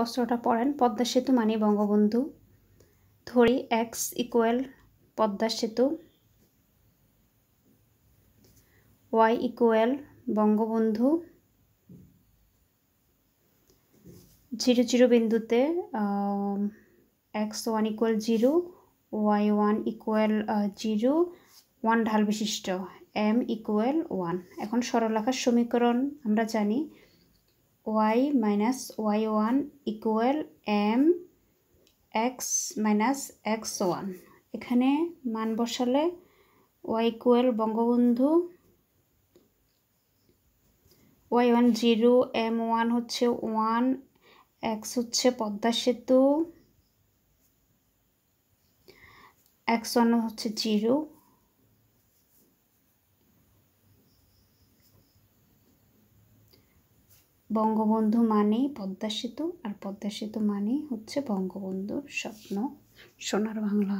বস্ত্রটা পড়েন পদ্মা সেতু মানে বঙ্গবন্ধু ধরি x equal Padma Setu Y equal Bangabandhu zero zero বিন্দুতে X one equal zero Y one equal zero one ঢাল বিশিষ্ট এম ইকুয়াল ওয়ান এখন সরলাখার সমীকরণ আমরা জানি y minus y1 equal M X minus X one এখানে মান বসালে Y equal Bangabandhu Y one zero M one হচ্ছে ওয়ান এক্স হচ্ছে পদ্মা সেতু এক্স ওয়ান হচ্ছে জিরো বঙ্গবন্ধু মানেই পদ্মা সেতু আর পদ্মা সেতু মানেই হচ্ছে বঙ্গবন্ধুর স্বপ্ন সোনার বাংলা